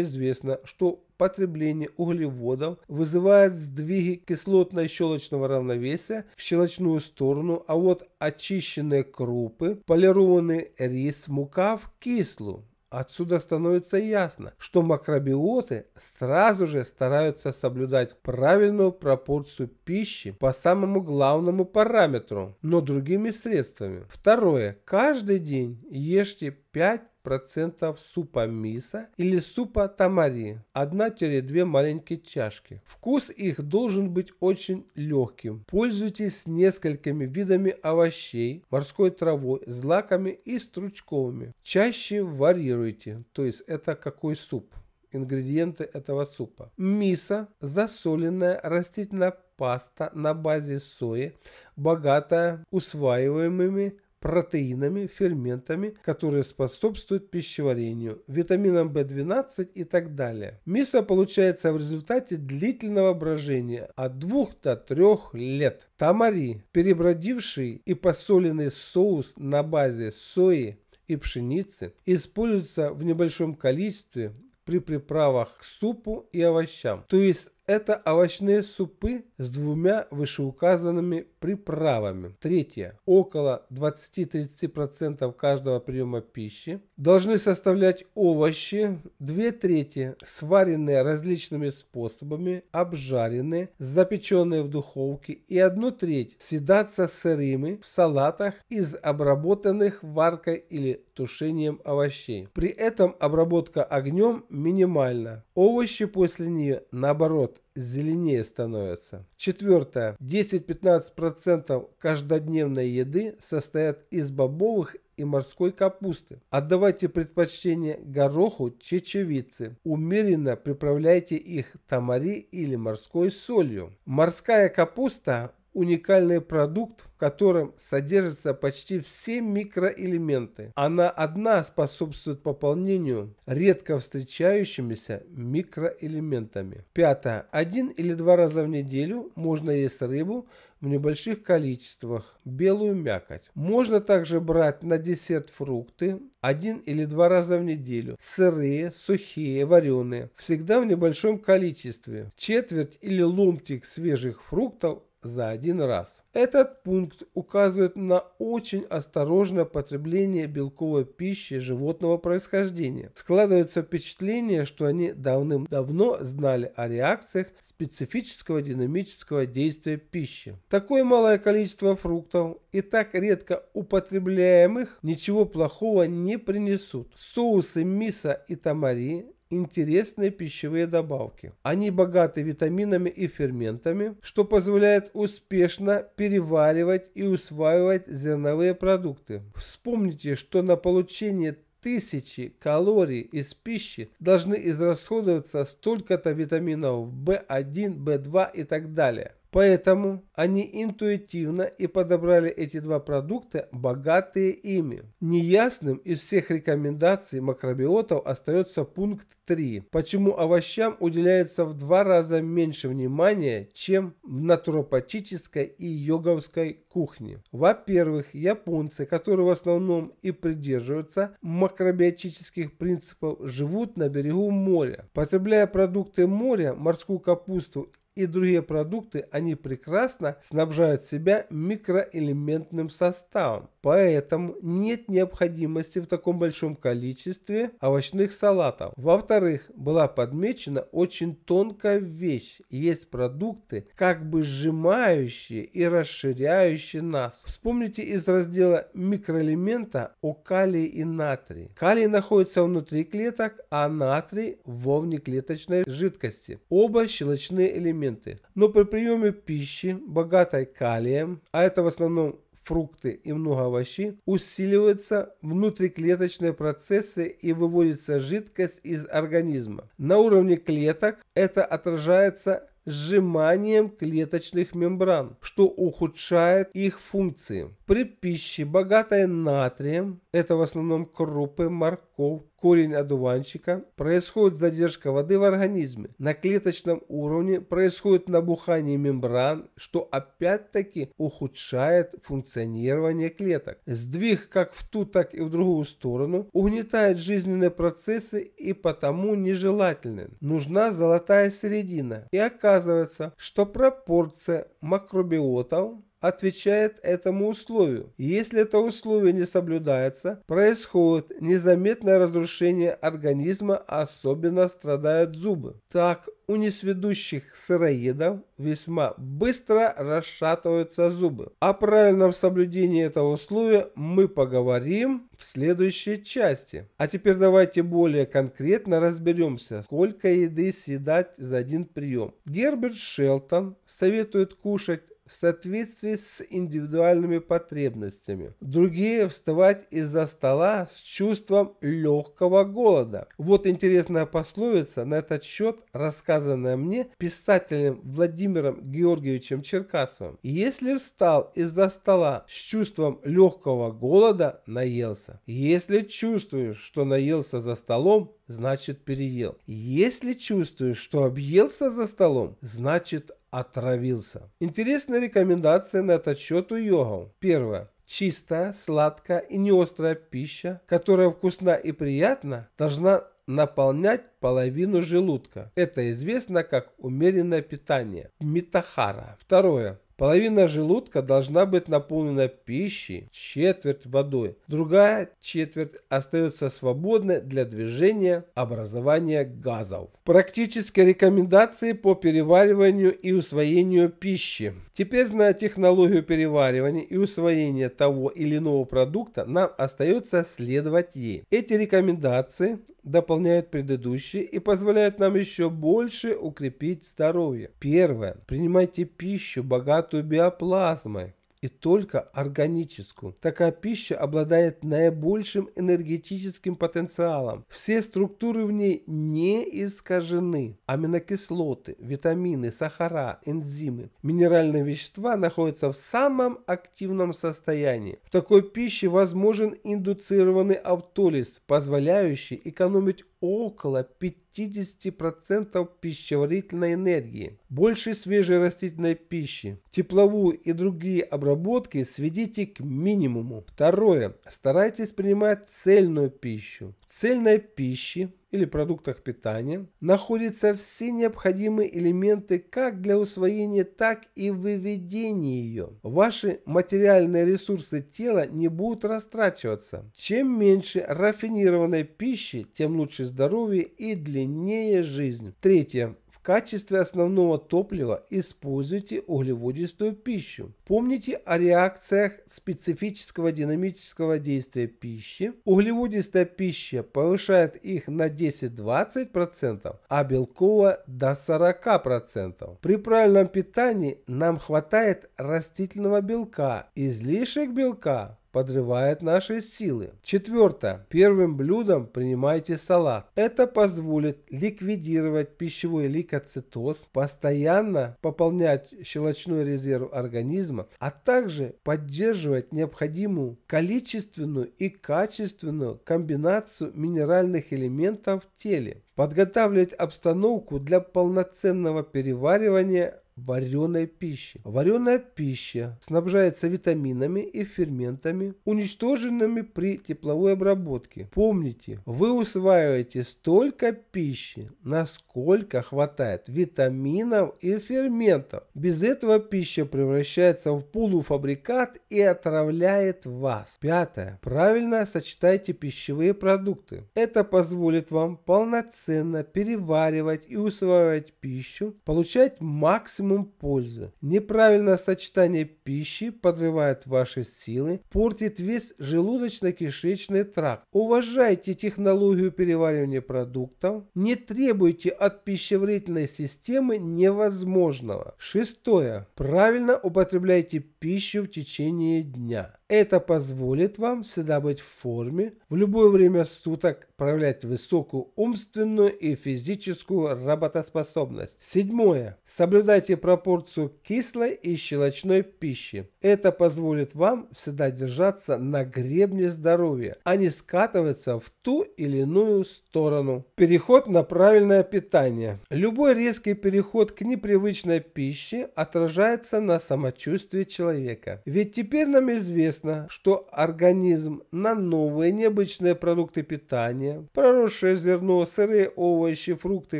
известно, что потребление углеводов вызывает сдвиги кислотно-щелочного равновесия в щелочную сторону, а вот очищенные крупы, полированный рис, мука в кислую. Отсюда становится ясно, что макробиоты сразу же стараются соблюдать правильную пропорцию пищи по самому главному параметру, но другими средствами. Второе. Каждый день ешьте 5 процентов супа миса или супа тамари, 1 две маленькие чашки. Вкус их должен быть очень легким. Пользуйтесь несколькими видами овощей, морской травой, злаками и стручковыми. Чаще варьируйте, то есть это какой суп ингредиенты этого супа. Мисо, засоленная растительная паста на базе сои, богатая усваиваемыми протеинами, ферментами, которые способствуют пищеварению, витамином В12 и так далее. Мисо получается в результате длительного брожения от 2 до 3 лет. Тамари, перебродивший и посоленный соус на базе сои и пшеницы, используется в небольшом количестве при приправах к супу и овощам. То есть это овощные супы с двумя вышеуказанными приправами. Третье. Около 20-30% каждого приема пищи должны составлять овощи. Две трети сваренные различными способами, обжаренные, запеченные в духовке и одну треть съедаться сырыми в салатах из обработанных варкой или тушением овощей. При этом обработка огнем минимальна. Овощи после нее наоборот зеленее становятся. Четвертое. 10-15% каждодневной еды состоят из бобовых и морской капусты. Отдавайте предпочтение гороху, чечевице. Умеренно приправляйте их тамари или морской солью. Морская капуста уникальный продукт, в котором содержатся почти все микроэлементы. Она одна способствует пополнению редко встречающимися микроэлементами. Пятое. Один или два раза в неделю можно есть рыбу в небольших количествах, белую мякоть. Можно также брать на десерт фрукты один или два раза в неделю, сырые, сухие, вареные, всегда в небольшом количестве. Четверть или ломтик свежих фруктов за один раз. Этот пункт указывает на очень осторожное потребление белковой пищи животного происхождения. Складывается впечатление, что они давным-давно знали о реакциях специфического динамического действия пищи. Такое малое количество фруктов и так редко употребляемых ничего плохого не принесут. Соусы мисо и тамари интересные пищевые добавки. Они богаты витаминами и ферментами, что позволяет успешно переваривать и усваивать зерновые продукты. Вспомните, что на получение тысячи калорий из пищи должны израсходоваться столько-то витаминов B1, B2 и так далее. Поэтому они интуитивно и подобрали эти два продукта, богатые ими. Неясным из всех рекомендаций макробиотов остается пункт 3. Почему овощам уделяется в два раза меньше внимания, чем в натуропатической и йоговской кухне? Во-первых, японцы, которые в основном и придерживаются макробиотических принципов, живут на берегу моря. Потребляя продукты моря, морскую капусту и другие продукты, они прекрасно снабжают себя микроэлементным составом. Поэтому нет необходимости в таком большом количестве овощных салатов. Во-вторых, была подмечена очень тонкая вещь. Есть продукты, как бы сжимающие и расширяющие нас. Вспомните из раздела микроэлемента о калии и натрии. Калий находится внутри клеток, а натрий во внеклеточной жидкости. Оба щелочные элементы элементы. Но ну, при приеме пищи, богатой калием, а это в основном фрукты и много овощей, усиливаются внутриклеточные процессы и выводится жидкость из организма. На уровне клеток это отражается сжиманием клеточных мембран, что ухудшает их функции. При пище, богатой натрием, это в основном крупы, морковь, корень одуванчика, происходит задержка воды в организме. На клеточном уровне происходит набухание мембран, что опять-таки ухудшает функционирование клеток. Сдвиг как в ту, так и в другую сторону угнетает жизненные процессы и потому нежелателен. Нужна золотая середина. И оказывается, что пропорция макробиотов отвечает этому условию. Если это условие не соблюдается, происходит незаметное разрушение организма, а особенно страдают зубы. Так, у несведущих сыроедов весьма быстро расшатываются зубы. О правильном соблюдении этого условия мы поговорим в следующей части. А теперь давайте более конкретно разберемся, сколько еды съедать за один прием. Герберт Шелтон советует кушать в соответствии с индивидуальными потребностями. Другие вставать из-за стола с чувством легкого голода. Вот интересная пословица на этот счет, рассказанная мне писателем Владимиром Георгиевичем Черкасовым. Если встал из-за стола с чувством легкого голода, наелся. Если чувствуешь, что наелся за столом, значит переел. Если чувствуешь, что объелся за столом, значит отравился. Интересная рекомендация на этот счет у йогов. Первое. Чистая, сладкая и неострая пища, которая вкусна и приятна, должна наполнять половину желудка. Это известно как умеренное питание. Митахара. Второе. Половина желудка должна быть наполнена пищей, четверть водой, другая четверть остается свободной для движения образования газов. Практические рекомендации по перевариванию и усвоению пищи. Теперь, зная технологию переваривания и усвоения того или иного продукта, нам остается следовать ей. Эти рекомендации дополняет предыдущие и позволяет нам еще больше укрепить здоровье. Первое. Принимайте пищу, богатую биоплазмой и только органическую. Такая пища обладает наибольшим энергетическим потенциалом. Все структуры в ней не искажены. Аминокислоты, витамины, сахара, энзимы, минеральные вещества находятся в самом активном состоянии. В такой пище возможен индуцированный автолиз, позволяющий экономить около 50% пищеварительной энергии, больше свежей растительной пищи. Тепловую и другие обработки сведите к минимуму. Второе. Старайтесь принимать цельную пищу. В цельной пище или продуктах питания находятся все необходимые элементы как для усвоения, так и выведения ее. Ваши материальные ресурсы тела не будут растрачиваться. Чем меньше рафинированной пищи, тем лучше здоровье и длиннее жизнь. Третье качестве основного топлива используйте углеводистую пищу. Помните о реакциях специфического динамического действия пищи. Углеводистая пища повышает их на 10-20%, а белковая до 40%. При правильном питании нам хватает растительного белка, излишек белка подрывает наши силы. Четвертое. Первым блюдом принимайте салат. Это позволит ликвидировать пищевой лейкоцитоз, постоянно пополнять щелочной резерв организма, а также поддерживать необходимую количественную и качественную комбинацию минеральных элементов в теле подготавливать обстановку для полноценного переваривания вареной пищи. Вареная пища снабжается витаминами и ферментами, уничтоженными при тепловой обработке. Помните, вы усваиваете столько пищи, насколько хватает витаминов и ферментов. Без этого пища превращается в полуфабрикат и отравляет вас. Пятое. Правильно сочетайте пищевые продукты. Это позволит вам полноценно переваривать и усваивать пищу, получать максимум максимум пользы. Неправильное сочетание пищи подрывает ваши силы, портит весь желудочно-кишечный тракт. Уважайте технологию переваривания продуктов, не требуйте от пищеварительной системы невозможного. Шестое. Правильно употребляйте пищу в течение дня. Это позволит вам всегда быть в форме, в любое время суток проявлять высокую умственную и физическую работоспособность. Седьмое. Соблюдайте пропорцию кислой и щелочной пищи. Это позволит вам всегда держаться на гребне здоровья, а не скатываться в ту или иную сторону. Переход на правильное питание. Любой резкий переход к непривычной пище отражается на самочувствии человека. Ведь теперь нам известно, известно, что организм на новые необычные продукты питания, проросшее зерно, сырые овощи, фрукты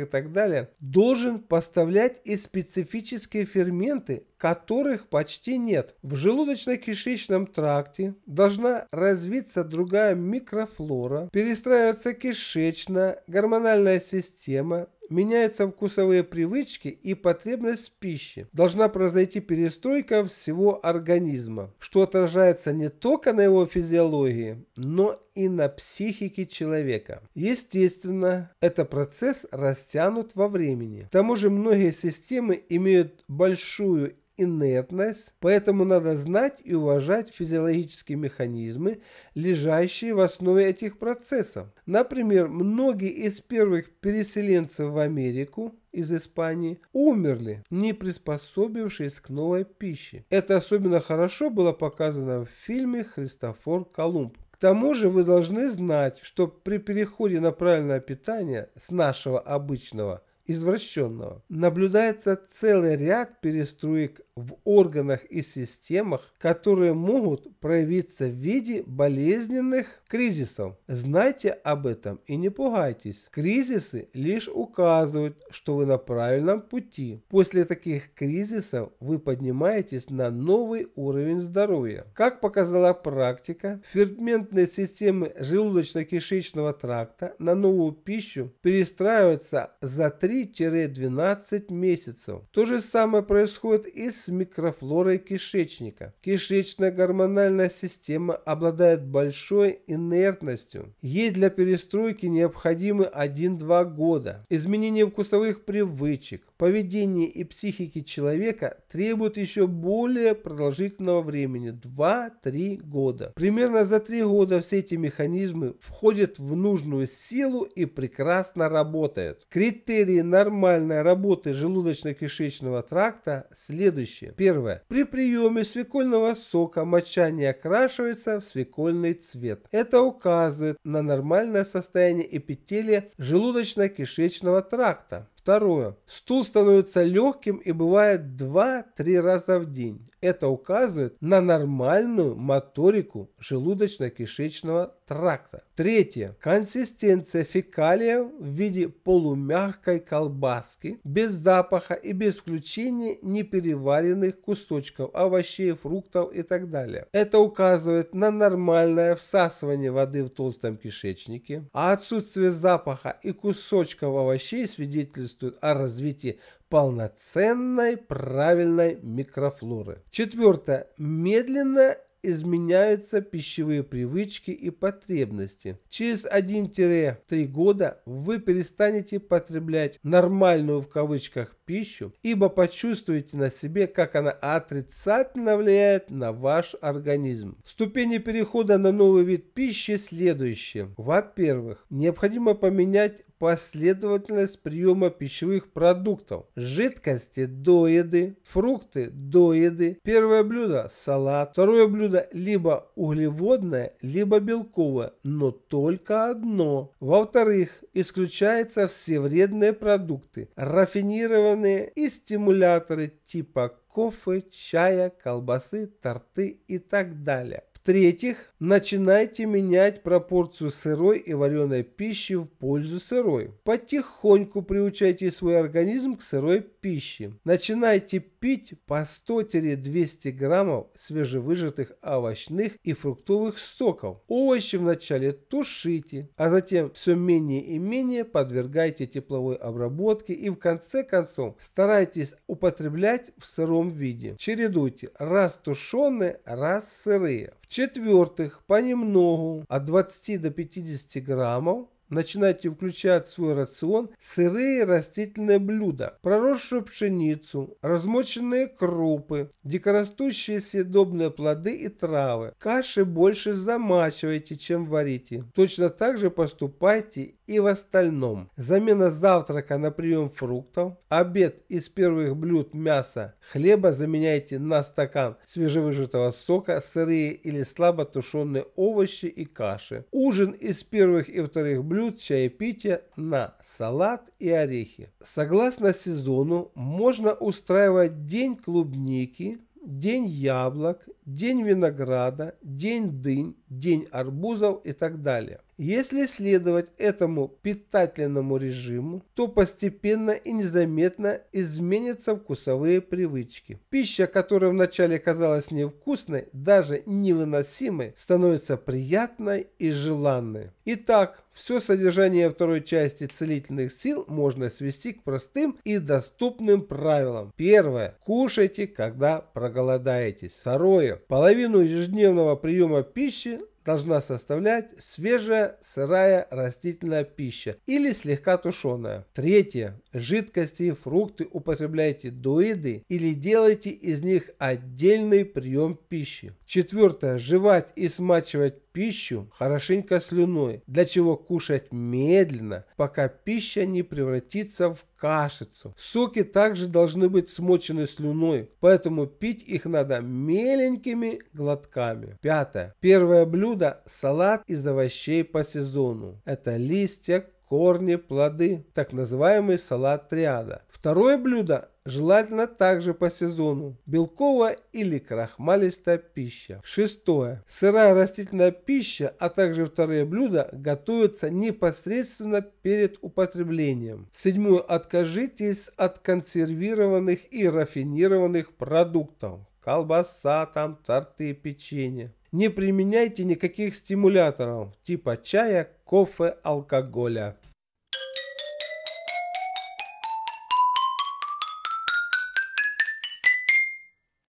и так далее, должен поставлять и специфические ферменты, которых почти нет. В желудочно-кишечном тракте должна развиться другая микрофлора, перестраивается кишечно гормональная система, меняются вкусовые привычки и потребность в пище. Должна произойти перестройка всего организма, что отражается не только на его физиологии, но и на психике человека. Естественно, этот процесс растянут во времени. К тому же многие системы имеют большую инертность, поэтому надо знать и уважать физиологические механизмы, лежащие в основе этих процессов. Например, многие из первых переселенцев в Америку из Испании умерли, не приспособившись к новой пище. Это особенно хорошо было показано в фильме «Христофор Колумб». К тому же вы должны знать, что при переходе на правильное питание с нашего обычного – извращенного. Наблюдается целый ряд перестроек в органах и системах, которые могут проявиться в виде болезненных кризисов. Знайте об этом и не пугайтесь. Кризисы лишь указывают, что вы на правильном пути. После таких кризисов вы поднимаетесь на новый уровень здоровья. Как показала практика, ферментные системы желудочно-кишечного тракта на новую пищу перестраиваются за три. 3-12 месяцев. То же самое происходит и с микрофлорой кишечника. Кишечная гормональная система обладает большой инертностью. Ей для перестройки необходимы 1-2 года. Изменение вкусовых привычек, поведение и психики человека требуют еще более продолжительного времени – 2-3 года. Примерно за 3 года все эти механизмы входят в нужную силу и прекрасно работают. Критерии нормальной работы желудочно-кишечного тракта следующие. Первое. При приеме свекольного сока моча не окрашивается в свекольный цвет. Это указывает на нормальное состояние эпителия желудочно-кишечного тракта. Второе. Стул становится легким и бывает 2-3 раза в день. Это указывает на нормальную моторику желудочно-кишечного тракта. Третье. Консистенция фекалия в виде полумягкой колбаски, без запаха и без включения непереваренных кусочков овощей, фруктов и так далее. Это указывает на нормальное всасывание воды в толстом кишечнике, а отсутствие запаха и кусочков овощей свидетельствует о развитии полноценной правильной микрофлоры. Четвертое. Медленно изменяются пищевые привычки и потребности. Через 1-3 года вы перестанете потреблять нормальную в кавычках пищу, ибо почувствуете на себе, как она отрицательно влияет на ваш организм. Ступени перехода на новый вид пищи следующие. Во-первых, необходимо поменять последовательность приема пищевых продуктов. Жидкости до еды, фрукты до еды. Первое блюдо – салат. Второе блюдо – либо углеводное, либо белковое, но только одно. Во-вторых, исключаются все вредные продукты, рафинированные и стимуляторы типа кофе, чая, колбасы, торты и так далее. В-третьих, начинайте менять пропорцию сырой и вареной пищи в пользу сырой. Потихоньку приучайте свой организм к сырой пище. Начинайте пить по 100-200 граммов свежевыжатых овощных и фруктовых соков. Овощи вначале тушите, а затем все менее и менее подвергайте тепловой обработке и в конце концов старайтесь употреблять в сыром виде. Чередуйте раз тушеные, раз сырые. В-четвертых, понемногу от 20 до 50 граммов начинайте включать в свой рацион сырые растительные блюда, проросшую пшеницу, размоченные крупы, дикорастущие съедобные плоды и травы. Каши больше замачивайте, чем варите. Точно так же поступайте и в остальном. Замена завтрака на прием фруктов, обед из первых блюд мяса, хлеба заменяйте на стакан свежевыжатого сока, сырые или слабо тушеные овощи и каши. Ужин из первых и вторых блюд блюд чаепития на салат и орехи. Согласно сезону можно устраивать день клубники, день яблок день винограда, день дынь, день арбузов и так далее. Если следовать этому питательному режиму, то постепенно и незаметно изменятся вкусовые привычки. Пища, которая вначале казалась невкусной, даже невыносимой, становится приятной и желанной. Итак, все содержание второй части целительных сил можно свести к простым и доступным правилам. Первое. Кушайте, когда проголодаетесь. Второе половину ежедневного приема пищи должна составлять свежая сырая растительная пища или слегка тушеная. Третье. Жидкости и фрукты употребляйте до еды или делайте из них отдельный прием пищи. Четвертое. Жевать и смачивать пищу хорошенько слюной, для чего кушать медленно, пока пища не превратится в кашицу. Соки также должны быть смочены слюной, поэтому пить их надо меленькими глотками. Пятое. Первое блюдо – салат из овощей по сезону. Это листья, корни, плоды, так называемый салат триада. Второе блюдо желательно также по сезону, белковая или крахмалистая пища. Шестое. Сырая растительная пища, а также вторые блюда готовятся непосредственно перед употреблением. Седьмое. Откажитесь от консервированных и рафинированных продуктов колбаса, там, торты, печенье не применяйте никаких стимуляторов типа чая, кофе, алкоголя.